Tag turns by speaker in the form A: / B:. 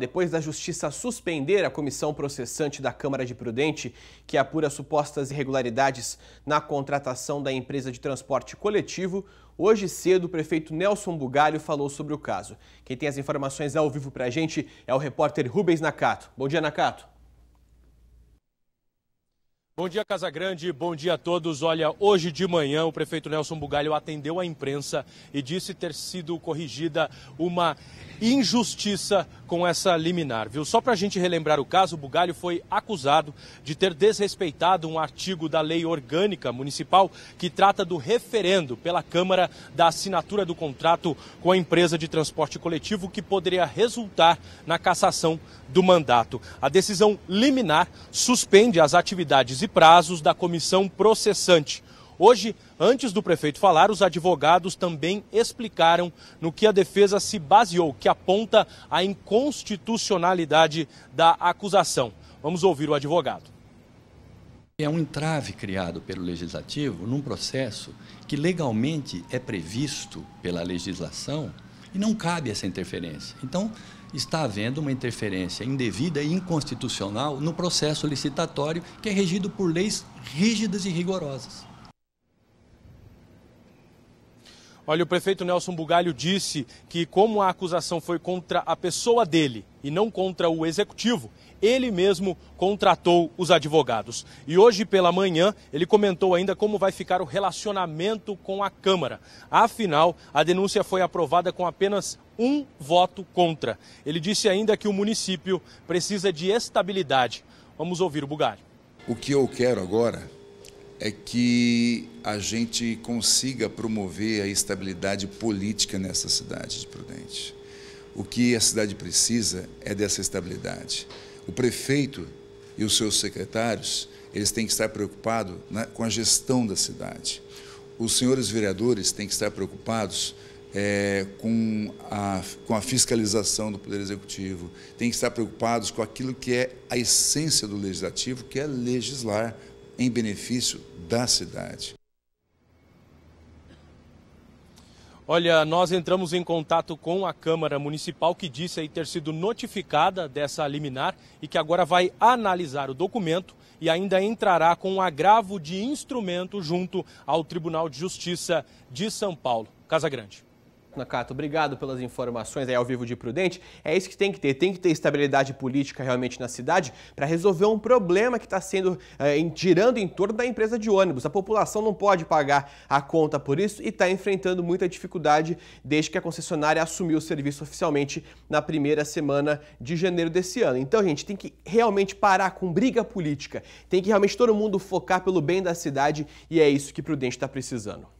A: Depois da Justiça suspender a comissão processante da Câmara de Prudente, que apura supostas irregularidades na contratação da empresa de transporte coletivo, hoje cedo o prefeito Nelson Bugalho falou sobre o caso. Quem tem as informações ao vivo para a gente é
B: o repórter Rubens Nakato. Bom dia, Nakato. Bom dia, Casa Grande, Bom dia a todos. Olha, hoje de manhã o prefeito Nelson Bugalho atendeu a imprensa e disse ter sido corrigida uma injustiça com essa liminar, viu? Só para a gente relembrar o caso, o Bugalho foi acusado de ter desrespeitado um artigo da Lei Orgânica Municipal que trata do referendo pela Câmara da assinatura do contrato com a empresa de transporte coletivo que poderia resultar na cassação do mandato. A decisão liminar suspende as atividades e prazos da comissão processante. Hoje, antes do prefeito falar, os advogados também explicaram no que a defesa se baseou, que aponta a inconstitucionalidade da acusação. Vamos ouvir o advogado.
C: É um entrave criado pelo legislativo num processo que legalmente é previsto pela legislação e não cabe essa interferência. Então, está havendo uma interferência indevida e inconstitucional no processo licitatório que é regido por leis rígidas e rigorosas.
B: Olha, o prefeito Nelson Bugalho disse que, como a acusação foi contra a pessoa dele e não contra o executivo, ele mesmo contratou os advogados. E hoje pela manhã, ele comentou ainda como vai ficar o relacionamento com a Câmara. Afinal, a denúncia foi aprovada com apenas um voto contra. Ele disse ainda que o município precisa de estabilidade. Vamos ouvir o Bugalho.
D: O que eu quero agora é que a gente consiga promover a estabilidade política nessa cidade de Prudente. O que a cidade precisa é dessa estabilidade. O prefeito e os seus secretários, eles têm que estar preocupados né, com a gestão da cidade. Os senhores vereadores têm que estar preocupados é, com, a, com a fiscalização do Poder Executivo, têm que estar preocupados com aquilo que é a essência do legislativo, que é legislar em benefício da cidade.
B: Olha, nós entramos em contato com a Câmara Municipal, que disse aí ter sido notificada dessa liminar e que agora vai analisar o documento e ainda entrará com um agravo de instrumento junto ao Tribunal de Justiça de São Paulo. Casa Grande. Nakato, obrigado pelas informações aí ao vivo de Prudente. É isso que tem que ter, tem que ter
A: estabilidade política realmente na cidade para resolver um problema que está sendo é, girando em torno da empresa de ônibus. A população não pode pagar a conta por isso e está enfrentando muita dificuldade desde que a concessionária assumiu o serviço oficialmente na primeira semana de janeiro desse ano. Então, gente, tem que realmente parar com briga política, tem que realmente todo mundo focar pelo bem da cidade e é isso que Prudente está precisando.